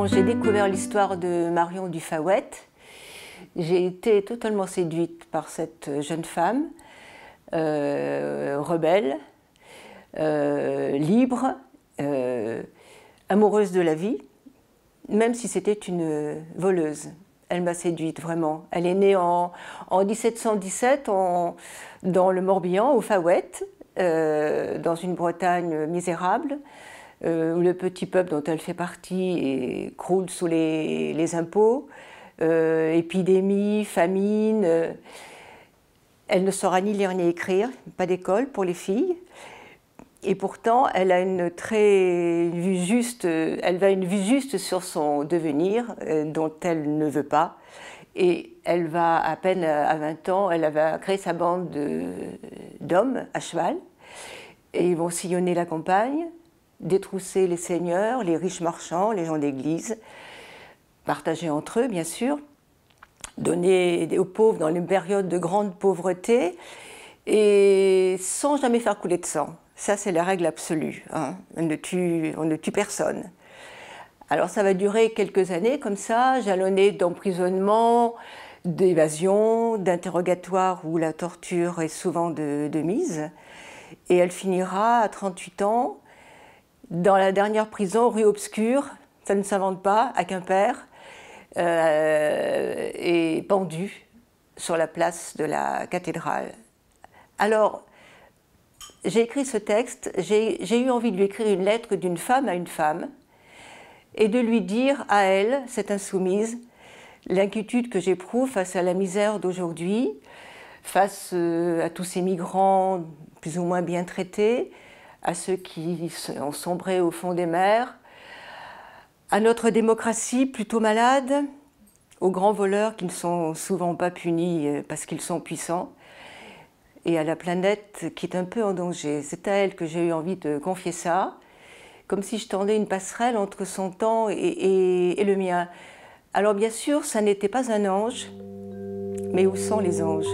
Quand j'ai découvert l'histoire de Marion Dufawette, j'ai été totalement séduite par cette jeune femme, euh, rebelle, euh, libre, euh, amoureuse de la vie, même si c'était une voleuse. Elle m'a séduite vraiment. Elle est née en, 1717 dans le Morbihan, au Fawet, dans une Bretagne misérable où euh, le petit peuple dont elle fait partie croule sous les, impôts, euh, épidémie, famine. Euh, elle ne saura ni lire ni écrire, pas d'école pour les filles. Et pourtant, elle a une très vue juste, elle va une vue juste sur son devenir dont elle ne veut pas. Et elle va, à peine à 20 ans, elle va créer sa bande d'hommes à cheval. Et ils vont sillonner la campagne détrousser les seigneurs, les riches marchands, les gens d'église, partager entre eux, bien sûr, donner aux pauvres dans une période de grande pauvreté, et sans jamais faire couler de sang. Ça, c'est la règle absolue. Hein. On, ne tue, on ne tue personne. Alors ça va durer quelques années comme ça, jalonné d'emprisonnement, d'évasion, d'interrogatoire où la torture est souvent de, mise. Et elle finira à 38 ans dans la dernière prison, rue Obscure, ça ne s'invente pas, à Quimper, euh, et pendu sur la place de la cathédrale. Alors, j'ai écrit ce texte, j'ai eu envie de lui écrire une lettre d'une femme à une femme, et de lui dire à elle, cette insoumise, l'inquiétude que j'éprouve face à la misère d'aujourd'hui, face euh, à tous ces migrants plus ou moins bien traités, à ceux qui ont sombré au fond des mers, à notre démocratie plutôt malade, aux grands voleurs qui ne sont souvent pas punis euh, parce qu'ils sont puissants, et à la planète qui est un peu en danger. C'est à elle que j'ai eu envie de confier ça, comme si je tendais une passerelle entre son temps et, le mien. Alors bien sûr, ça n'était pas un ange, mais où sont les anges